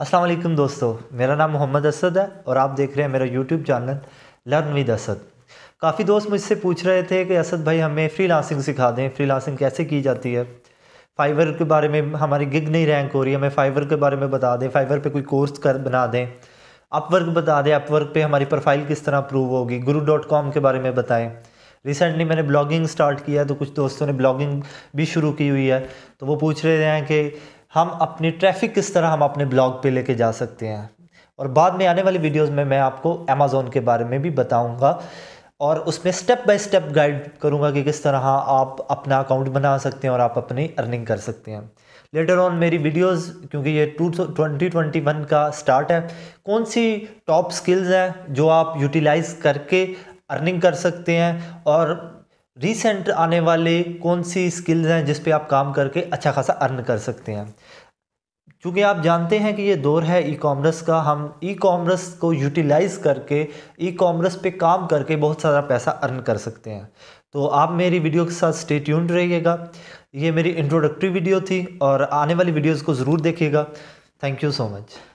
अस्सलाम वालेकुम दोस्तों मेरा नाम मोहम्मद असद है और आप देख रहे हैं मेरा YouTube channel learn with Asad काफ़ी दोस्त मुझसे पूछ रहे थे कि असद भाई हमें फ्री लांसिंग सिखा दें फ्री लांसिंग कैसे की जाती है फाइवर के बारे में हमारी गिग नहीं रैंक हो रही है हमें फाइवर के बारे में बता दें फाइवर पे कोई कोर्स कर बना दें अपवर्क बता दें अपवर्क पे हमारी प्रोफाइल किस तरह प्रूव होगी गुरु डॉट कॉम के बारे में बताएं रिसेंटली मैंने ब्लॉगिंग स्टार्ट किया तो कुछ दोस्तों ने ब्लॉगिंग भी शुरू की हुई है तो वो पूछ रहे हैं कि हम अपनी ट्रैफिक किस तरह हम अपने ब्लॉग पे लेके जा सकते हैं और बाद में आने वाली वीडियोस में मैं आपको अमेज़ोन के बारे में भी बताऊंगा और उसमें स्टेप बाय स्टेप गाइड करूंगा कि किस तरह आप अपना अकाउंट बना सकते हैं और आप अपनी अर्निंग कर सकते हैं लेटर ऑन मेरी वीडियोस क्योंकि ये टू ट्वेंटी ट्वेंटी वन का स्टार्ट है कौन सी टॉप स्किल्स हैं जो आप यूटिलाइज़ करके अर्निंग कर सकते हैं और रिसेंट आने वाले कौन सी स्किल्स हैं जिस पे आप काम करके अच्छा खासा अर्न कर सकते हैं क्योंकि आप जानते हैं कि ये दौर है ई कॉमर्स का हम ई कॉमर्स को यूटिलाइज़ करके ई कॉमर्स पे काम करके बहुत सारा पैसा अर्न कर सकते हैं तो आप मेरी वीडियो के साथ स्टे ट्यून्ड रहिएगा ये मेरी इंट्रोडक्टरी वीडियो थी और आने वाली वीडियोज़ को ज़रूर देखिएगा थैंक यू सो मच